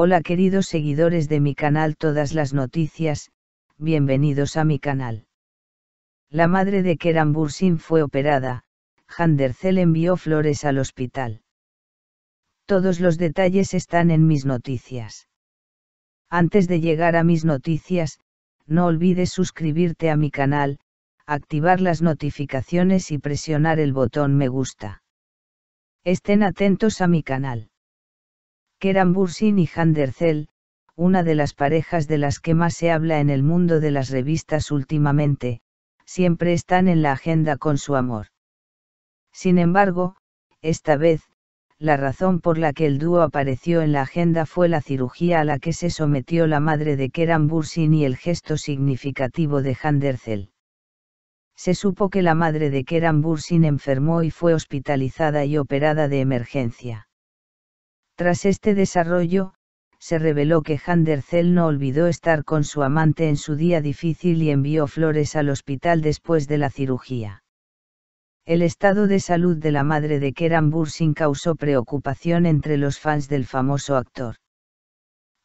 Hola queridos seguidores de mi canal Todas las Noticias, bienvenidos a mi canal. La madre de Keran Bursin fue operada, Handercel envió flores al hospital. Todos los detalles están en mis noticias. Antes de llegar a mis noticias, no olvides suscribirte a mi canal, activar las notificaciones y presionar el botón me gusta. Estén atentos a mi canal. Keran Bursin y Handerzel, una de las parejas de las que más se habla en el mundo de las revistas últimamente, siempre están en la agenda con su amor. Sin embargo, esta vez, la razón por la que el dúo apareció en la agenda fue la cirugía a la que se sometió la madre de Keran Bursin y el gesto significativo de Handerzel. Se supo que la madre de Keran Bursin enfermó y fue hospitalizada y operada de emergencia. Tras este desarrollo, se reveló que Zell no olvidó estar con su amante en su día difícil y envió flores al hospital después de la cirugía. El estado de salud de la madre de Keran Bursin causó preocupación entre los fans del famoso actor.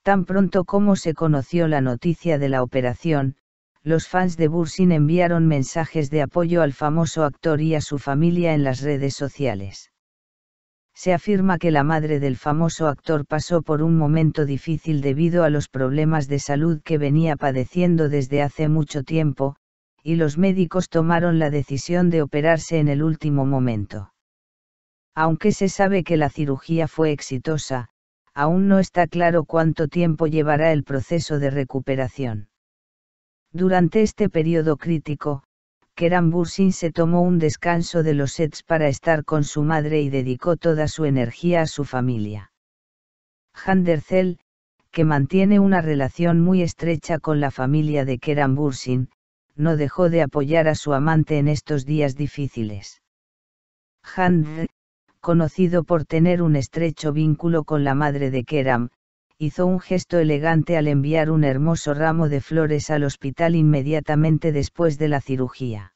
Tan pronto como se conoció la noticia de la operación, los fans de Bursin enviaron mensajes de apoyo al famoso actor y a su familia en las redes sociales se afirma que la madre del famoso actor pasó por un momento difícil debido a los problemas de salud que venía padeciendo desde hace mucho tiempo, y los médicos tomaron la decisión de operarse en el último momento. Aunque se sabe que la cirugía fue exitosa, aún no está claro cuánto tiempo llevará el proceso de recuperación. Durante este periodo crítico, keram Bursin se tomó un descanso de los sets para estar con su madre y dedicó toda su energía a su familia. Handercel, que mantiene una relación muy estrecha con la familia de keram Bursin, no dejó de apoyar a su amante en estos días difíciles. Hande, conocido por tener un estrecho vínculo con la madre de Keram, hizo un gesto elegante al enviar un hermoso ramo de flores al hospital inmediatamente después de la cirugía.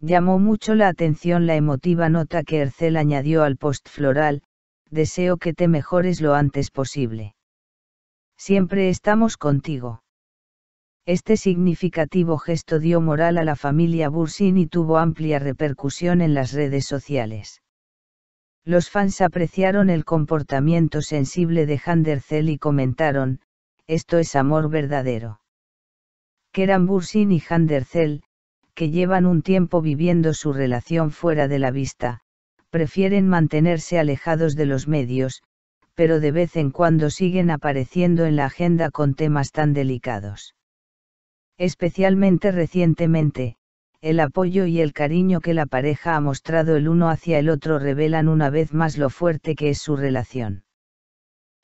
Llamó mucho la atención la emotiva nota que Ercel añadió al post floral, deseo que te mejores lo antes posible. Siempre estamos contigo. Este significativo gesto dio moral a la familia Bursin y tuvo amplia repercusión en las redes sociales. Los fans apreciaron el comportamiento sensible de Handerzell y comentaron, esto es amor verdadero. Keran Bursin y Handerzell, que llevan un tiempo viviendo su relación fuera de la vista, prefieren mantenerse alejados de los medios, pero de vez en cuando siguen apareciendo en la agenda con temas tan delicados. Especialmente recientemente, el apoyo y el cariño que la pareja ha mostrado el uno hacia el otro revelan una vez más lo fuerte que es su relación.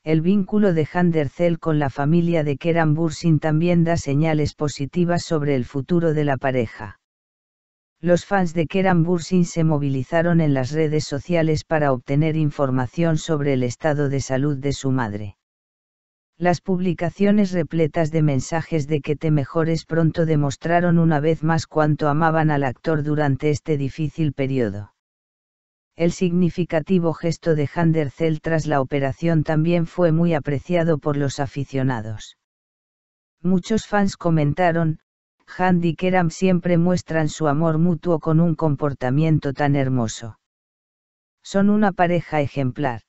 El vínculo de Zell con la familia de Keran Bursin también da señales positivas sobre el futuro de la pareja. Los fans de Keran Bursin se movilizaron en las redes sociales para obtener información sobre el estado de salud de su madre. Las publicaciones repletas de mensajes de que te mejores pronto demostraron una vez más cuánto amaban al actor durante este difícil periodo. El significativo gesto de Handercel tras la operación también fue muy apreciado por los aficionados. Muchos fans comentaron, Handy y Keram siempre muestran su amor mutuo con un comportamiento tan hermoso. Son una pareja ejemplar.